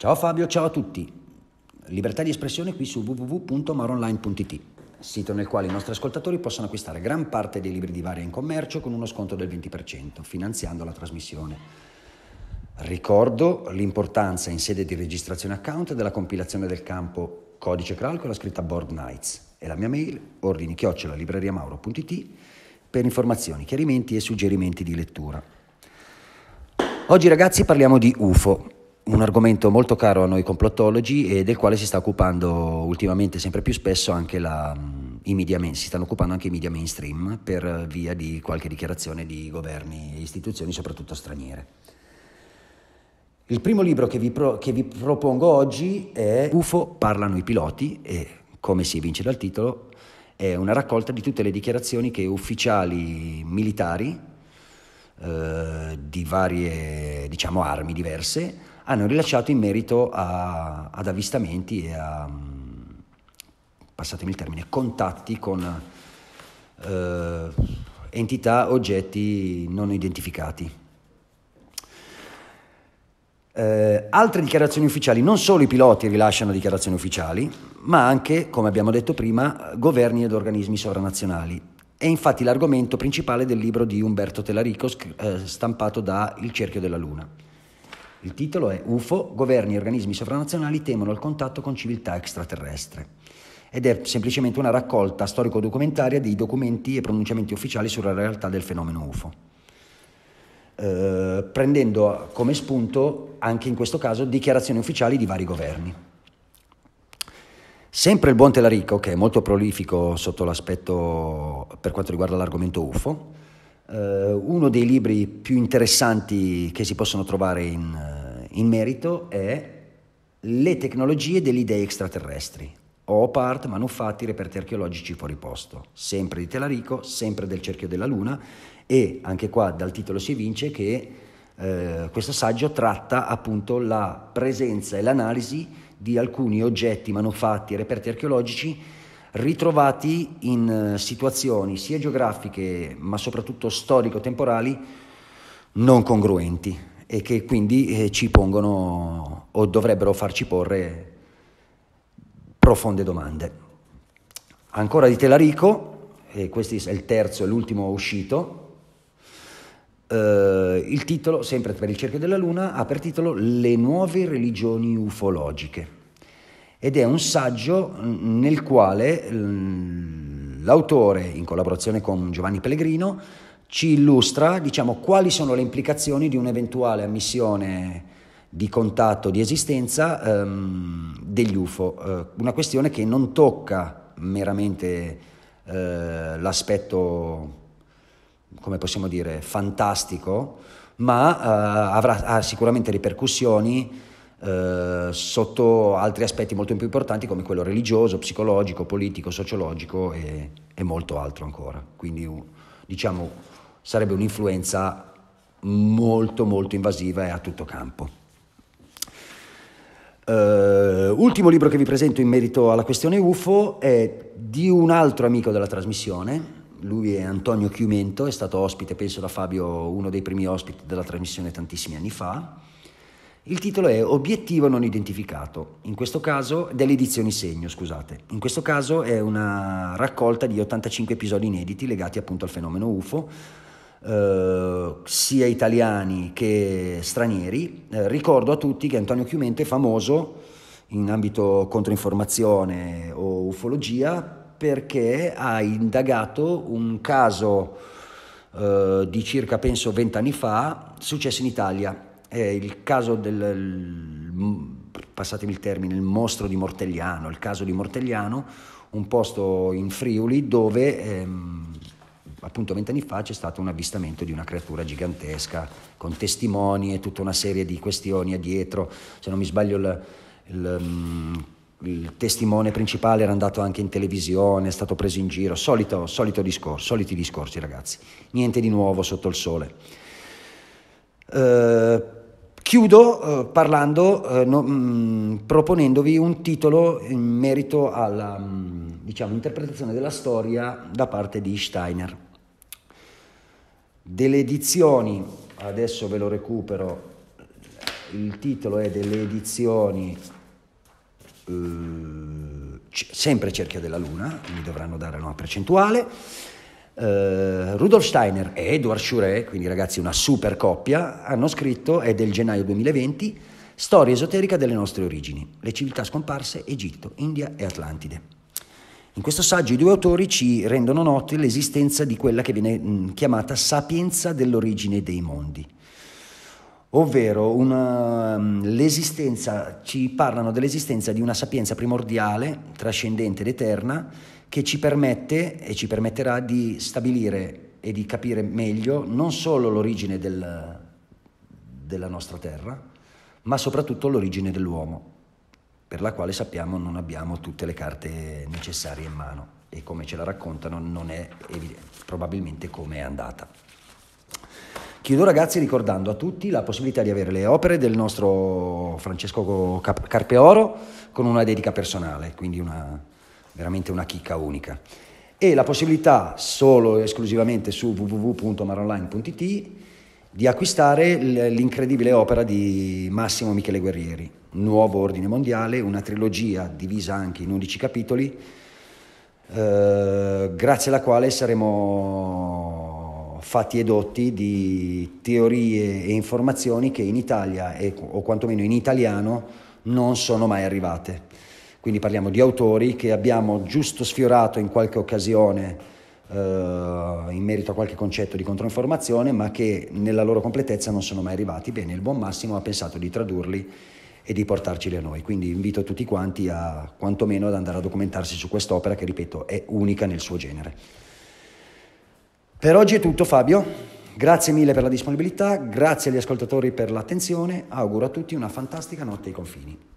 Ciao Fabio, ciao a tutti. Libertà di espressione qui su www.maronline.it, sito nel quale i nostri ascoltatori possono acquistare gran parte dei libri di varia in commercio con uno sconto del 20%, finanziando la trasmissione. Ricordo l'importanza in sede di registrazione account della compilazione del campo codice CRAL con la scritta Board Nights e la mia mail ordini chiocciola libreriamauro.it per informazioni, chiarimenti e suggerimenti di lettura. Oggi ragazzi parliamo di UFO, un argomento molto caro a noi complottologi e del quale si sta occupando ultimamente sempre più spesso anche la, i media, si stanno occupando anche i media mainstream per via di qualche dichiarazione di governi e istituzioni, soprattutto straniere. Il primo libro che vi, pro, che vi propongo oggi è UFO parlano i piloti e come si evince dal titolo è una raccolta di tutte le dichiarazioni che ufficiali militari eh, di varie diciamo, armi diverse hanno rilasciato in merito a, ad avvistamenti e a, passatemi il termine, contatti con eh, entità, oggetti non identificati. Eh, altre dichiarazioni ufficiali, non solo i piloti rilasciano dichiarazioni ufficiali, ma anche, come abbiamo detto prima, governi ed organismi sovranazionali. È infatti l'argomento principale del libro di Umberto Telarico, eh, stampato da Il cerchio della Luna. Il titolo è UFO, governi e organismi sovranazionali temono il contatto con civiltà extraterrestre ed è semplicemente una raccolta storico-documentaria di documenti e pronunciamenti ufficiali sulla realtà del fenomeno UFO, eh, prendendo come spunto anche in questo caso dichiarazioni ufficiali di vari governi. Sempre il buon Telarico, che è molto prolifico sotto l'aspetto per quanto riguarda l'argomento UFO, eh, uno dei libri più interessanti che si possono trovare in, eh, in merito è Le tecnologie delle idee extraterrestri, o part manufatti reperti archeologici fuori posto, sempre di Telarico, sempre del cerchio della Luna e anche qua dal titolo si evince che eh, questo saggio tratta appunto la presenza e l'analisi di alcuni oggetti manufatti reperti archeologici ritrovati in eh, situazioni sia geografiche ma soprattutto storico-temporali non congruenti e che quindi eh, ci pongono o dovrebbero farci porre profonde domande. Ancora di Telarico, e questo è il terzo e l'ultimo uscito, Uh, il titolo, sempre per il cerchio della luna, ha per titolo Le nuove religioni ufologiche ed è un saggio nel quale l'autore, in collaborazione con Giovanni Pellegrino, ci illustra diciamo, quali sono le implicazioni di un'eventuale ammissione di contatto, di esistenza ehm, degli UFO, eh, una questione che non tocca meramente eh, l'aspetto, come possiamo dire, fantastico, ma eh, avrà sicuramente ripercussioni eh, sotto altri aspetti molto più importanti come quello religioso, psicologico, politico, sociologico e, e molto altro ancora. Quindi diciamo sarebbe un'influenza molto molto invasiva e a tutto campo. Uh, ultimo libro che vi presento in merito alla questione UFO è di un altro amico della trasmissione, lui è Antonio Chiumento, è stato ospite, penso da Fabio, uno dei primi ospiti della trasmissione tantissimi anni fa, il titolo è Obiettivo non identificato, in questo caso delle edizioni Segno, scusate. In questo caso è una raccolta di 85 episodi inediti legati appunto al fenomeno UFO, eh, sia italiani che stranieri. Eh, ricordo a tutti che Antonio Chiumente è famoso in ambito controinformazione o ufologia perché ha indagato un caso eh, di circa penso 20 anni fa successo in Italia è il caso del, passatemi il termine, il mostro di Mortegliano, il caso di Mortegliano, un posto in Friuli dove ehm, appunto vent'anni fa c'è stato un avvistamento di una creatura gigantesca con testimoni e tutta una serie di questioni addietro, se non mi sbaglio il, il, mm, il testimone principale era andato anche in televisione, è stato preso in giro, solito, solito discorso, soliti discorsi ragazzi, niente di nuovo sotto il sole. Eh, chiudo eh, parlando, eh, no, mh, mm, proponendovi un titolo in merito alla mm, diciamo, interpretazione della storia da parte di Steiner. Delle edizioni, adesso ve lo recupero, il titolo è delle edizioni eh, sempre Cerchio della Luna, mi dovranno dare una percentuale. Uh, Rudolf Steiner e Edward Schuré, quindi ragazzi una super coppia, hanno scritto, è del gennaio 2020, Storia esoterica delle nostre origini, le civiltà scomparse, Egitto, India e Atlantide. In questo saggio i due autori ci rendono noti l'esistenza di quella che viene mh, mm, chiamata sapienza dell'origine dei mondi ovvero una, ehm, l'esistenza, ci parlano dell'esistenza di una sapienza primordiale, trascendente ed eterna, che ci permette e ci permetterà di stabilire e di capire meglio non solo l'origine del, della nostra terra, ma soprattutto l'origine dell'uomo, per la quale sappiamo non abbiamo tutte le carte necessarie in mano e come ce la raccontano non è evidente, probabilmente come è andata. Chiudo ragazzi ricordando a tutti la possibilità di avere le opere del nostro Francesco Carpeoro con una dedica personale, quindi una, veramente una chicca unica. E la possibilità solo e esclusivamente su www.maronline.it di acquistare l'incredibile opera di Massimo Michele Guerrieri, Nuovo Ordine Mondiale, una trilogia divisa anche in 11 capitoli, eh, grazie alla quale saremo fatti e dotti di teorie e informazioni che in Italia, e, o quantomeno in italiano, non sono mai arrivate. Quindi parliamo di autori che abbiamo giusto sfiorato in qualche occasione eh, in merito a qualche concetto di controinformazione, ma che nella loro completezza non sono mai arrivati. Bene, il buon Massimo ha pensato di tradurli e di portarceli a noi. Quindi invito tutti quanti a quantomeno ad andare a documentarsi su quest'opera che, ripeto, è unica nel suo genere. Per oggi è tutto Fabio, grazie mille per la disponibilità, grazie agli ascoltatori per l'attenzione, auguro a tutti una fantastica notte ai confini.